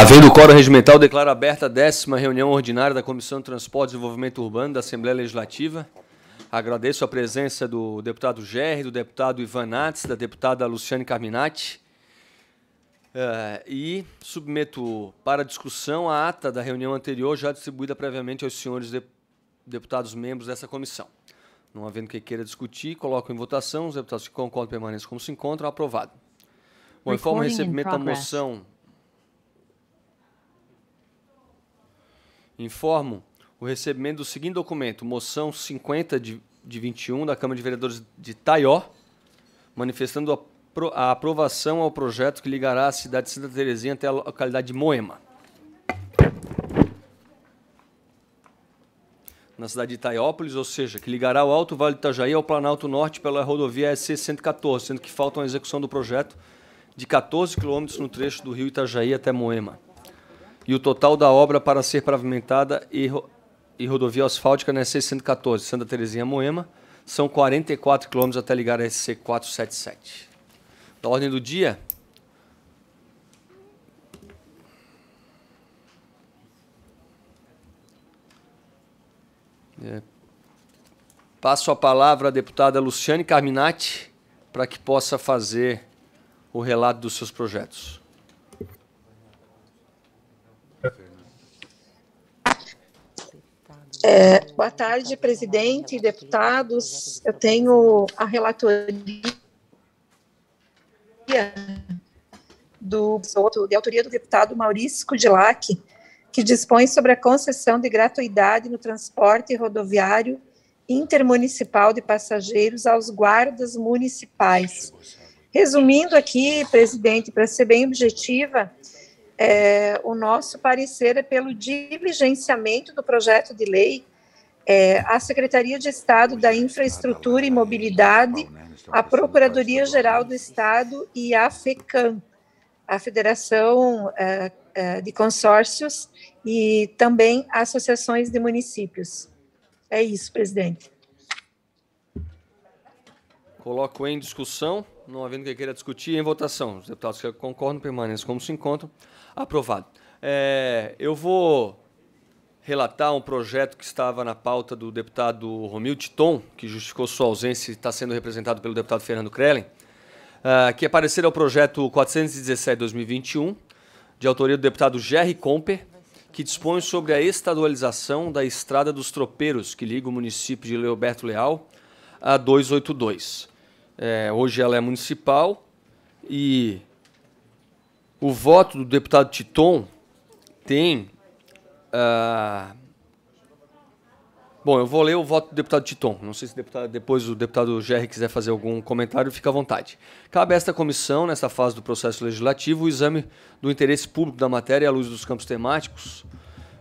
Havendo coro regimental, declaro aberta a décima reunião ordinária da Comissão de Transporte e Desenvolvimento Urbano da Assembleia Legislativa. Agradeço a presença do deputado Gerri, do deputado Ivan Nats, da deputada Luciane Carminati. Eh, e submeto para discussão a ata da reunião anterior, já distribuída previamente aos senhores deputados membros dessa comissão. Não havendo quem queira discutir, coloco em votação. Os deputados que concordam permaneçam como se encontram. Aprovado. Bom, informo o recebimento da moção Informo o recebimento do seguinte documento: Moção 50 de, de 21 da Câmara de Vereadores de Taió, manifestando a, a aprovação ao projeto que ligará a cidade de Santa Terezinha até a localidade de Moema. Na cidade de Itaiópolis, ou seja, que ligará o Alto Vale do Itajaí ao Planalto Norte pela rodovia SC 114, sendo que falta a execução do projeto de 14 quilômetros no trecho do rio Itajaí até Moema e o total da obra para ser pavimentada e, e rodovia asfáltica na SC-114, Santa Terezinha Moema, são 44 quilômetros até ligar a SC-477. Da ordem do dia... É, passo a palavra à deputada Luciane Carminati para que possa fazer o relato dos seus projetos. É, boa tarde, presidente e deputados. Eu tenho a relatoria do de autoria do deputado Maurício Kudilac, que dispõe sobre a concessão de gratuidade no transporte rodoviário intermunicipal de passageiros aos guardas municipais. Resumindo aqui, presidente, para ser bem objetiva, é, o nosso parecer é pelo diligenciamento do projeto de lei. É, a Secretaria de Estado da Infraestrutura e Mobilidade, a Procuradoria Geral do Estado e a FECAM, a Federação é, é de Consórcios e também associações de municípios. É isso, presidente. Coloco em discussão, não havendo quem queira discutir, em votação. Os deputados que concordam permaneçam como se encontram. Aprovado. É, eu vou relatar um projeto que estava na pauta do deputado Romildo Titon, que justificou sua ausência e está sendo representado pelo deputado Fernando Krellen, uh, que aparecer ao projeto 417-2021, de autoria do deputado Jerry Comper, que dispõe sobre a estadualização da Estrada dos Tropeiros, que liga o município de Leoberto Leal a 282. É, hoje ela é municipal e o voto do deputado Titon tem. Uh... Bom, eu vou ler o voto do deputado Titon. Não sei se deputado, depois o deputado Gerri quiser fazer algum comentário, fica à vontade. Cabe a esta comissão, nessa fase do processo legislativo, o exame do interesse público da matéria à luz dos campos temáticos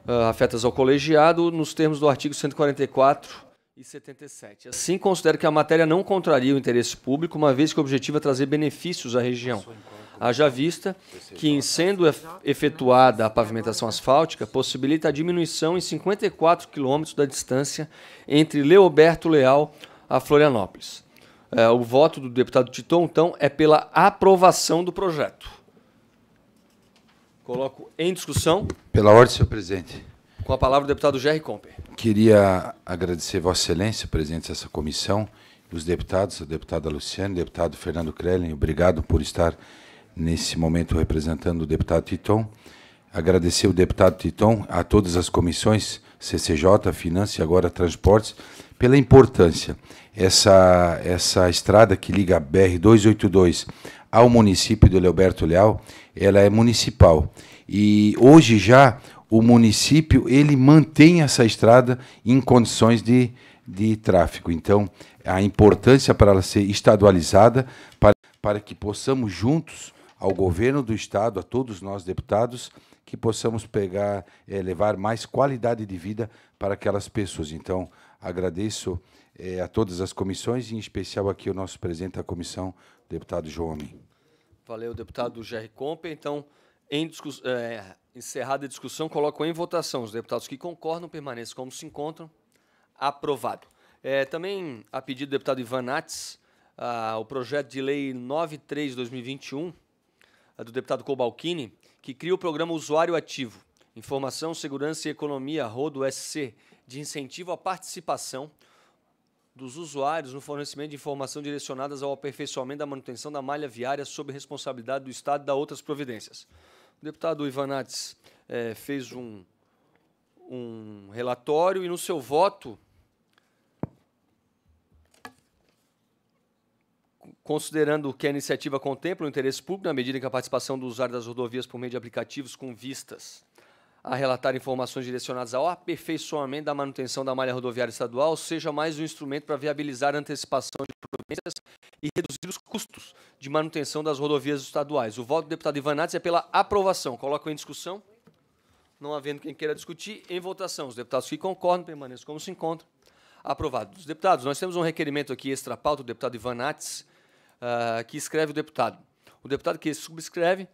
uh, ah, afetas ao colegiado, nos termos do artigo 144 e 77. Assim, considero que a matéria não contraria o interesse público, uma vez que o objetivo é trazer benefícios à região. Haja vista que, em sendo efetuada a pavimentação asfáltica, possibilita a diminuição em 54 quilômetros da distância entre Leoberto Leal a Florianópolis. É, o voto do deputado Titon, então, é pela aprovação do projeto. Coloco em discussão. Pela ordem, senhor presidente. Com a palavra o deputado Jerry Comper. Queria agradecer Vossa Excelência, presidente dessa comissão, os deputados, a deputada Luciane, o deputado Fernando Krellen, obrigado por estar nesse momento representando o deputado Titon. Agradecer o deputado Titon, a todas as comissões, CCJ, Finanças e agora Transportes, pela importância. Essa, essa estrada que liga a BR-282 ao município do Leoberto Leal, ela é municipal. E hoje já o município ele mantém essa estrada em condições de, de tráfego. Então, a importância para ela ser estadualizada, para, para que possamos juntos ao governo do Estado, a todos nós deputados, que possamos pegar, é, levar mais qualidade de vida para aquelas pessoas. Então, agradeço é, a todas as comissões, e em especial aqui o nosso presidente da comissão, deputado João Amin. Valeu, deputado Jerry Compe. Então, em discuss... é, eh, encerrada a discussão, coloco em votação os deputados que concordam, permaneçam como se encontram. Aprovado. É, também, a pedido do deputado Ivan Nates, ah, o projeto de lei 93-2021, do deputado Cobalcini, que cria o programa Usuário Ativo, Informação, Segurança e Economia, RODO SC, de incentivo à participação dos usuários no fornecimento de informação direcionadas ao aperfeiçoamento da manutenção da malha viária sob responsabilidade do Estado e da outras providências. O deputado Ivanates é, eh, fez um, um relatório e, no seu voto, considerando que a iniciativa contempla o interesse público na medida em que a participação do usuário das rodovias por meio de aplicativos com vistas a relatar informações direcionadas ao aperfeiçoamento da manutenção da malha rodoviária estadual seja mais um instrumento para viabilizar a antecipação de providências e reduzir os custos de manutenção das rodovias estaduais. O voto do deputado Ivan é pela aprovação. Coloco em discussão. Não havendo quem queira discutir, em votação. Os deputados que concordam permaneçam como se encontram. Aprovado. Os deputados, nós temos um requerimento aqui extra pauta do deputado Ivan Nates, uh, que escreve o deputado. O deputado que subscreve,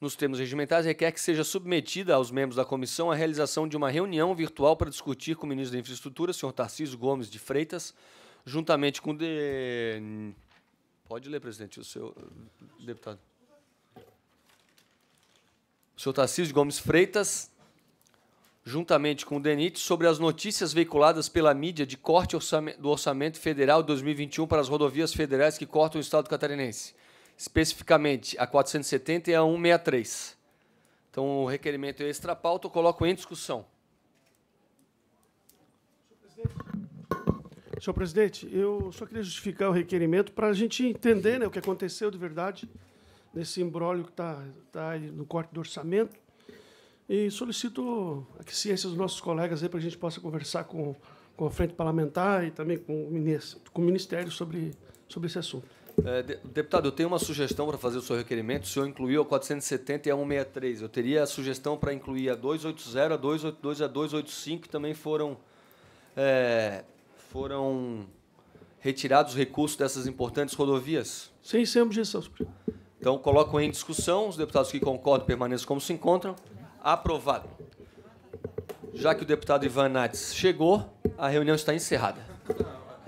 nos termos regimentais, requer que seja submetida aos membros da comissão a realização de uma reunião virtual para discutir com o ministro da Infraestrutura, senhor Tarcísio Gomes de Freitas, juntamente com o de... Pode ler, presidente, o seu deputado. O senhor Tarcísio Gomes Freitas, juntamente com o DENIT, sobre as notícias veiculadas pela mídia de corte do Orçamento Federal 2021 para as rodovias federais que cortam o Estado catarinense, especificamente a 470 e a 163. Então, o requerimento é extrapalto eu coloco em discussão. Senhor presidente, eu só queria justificar o requerimento para a gente entender né, o que aconteceu de verdade nesse imbróglio que está tá, tá no corte do orçamento e solicito a que ciência dos nossos colegas aí para a gente possa conversar com, com a frente parlamentar e também com o ministério, com o ministério sobre, sobre esse assunto. É, deputado, eu tenho uma sugestão para fazer o seu requerimento. O senhor incluiu a 470 e a 163. Eu teria a sugestão para incluir a 280, a 282 e a 285, que também foram, é, foram retirados os recursos dessas importantes rodovias. Sim, sem objeção, Então, coloco em discussão. Os deputados que concordam permaneçam como se encontram. Aprovado. Já que o deputado Ivan Nates chegou, a reunião está encerrada.